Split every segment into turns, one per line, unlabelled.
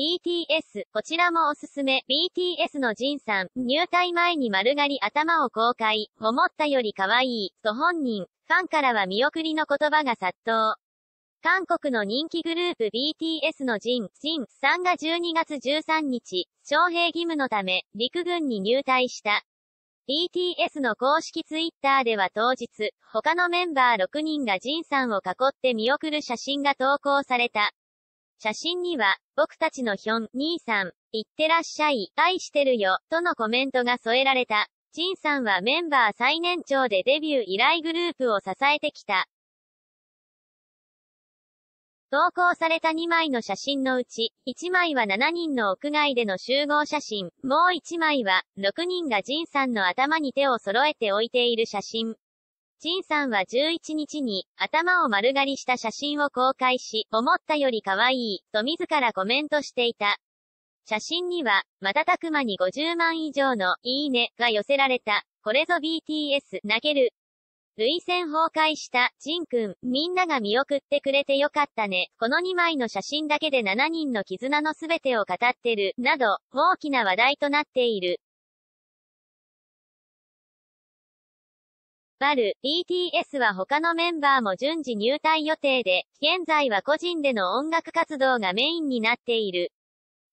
BTS、こちらもおすすめ。BTS のジンさん、入隊前に丸刈り頭を公開、思ったより可愛い、と本人、ファンからは見送りの言葉が殺到。韓国の人気グループ BTS のジン、シンさんが12月13日、招平義務のため、陸軍に入隊した。BTS の公式ツイッターでは当日、他のメンバー6人がジンさんを囲って見送る写真が投稿された。写真には、僕たちのヒョン、兄さん、いってらっしゃい、愛してるよ、とのコメントが添えられた。ジンさんはメンバー最年長でデビュー以来グループを支えてきた。投稿された2枚の写真のうち、1枚は7人の屋外での集合写真、もう1枚は、6人がジンさんの頭に手を揃えて置いている写真。陳さんは11日に、頭を丸刈りした写真を公開し、思ったより可愛い、と自らコメントしていた。写真には、瞬く間に50万以上の、いいね、が寄せられた。これぞ BTS、泣ける。涙腺崩壊した、ジンくん、みんなが見送ってくれてよかったね。この2枚の写真だけで7人の絆の全てを語ってる、など、大きな話題となっている。バル、BTS は他のメンバーも順次入隊予定で、現在は個人での音楽活動がメインになっている。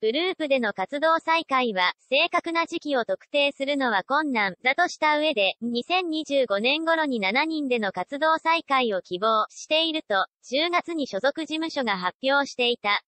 グループでの活動再開は、正確な時期を特定するのは困難だとした上で、2025年頃に7人での活動再開を希望していると、10月に所属事務所が発表していた。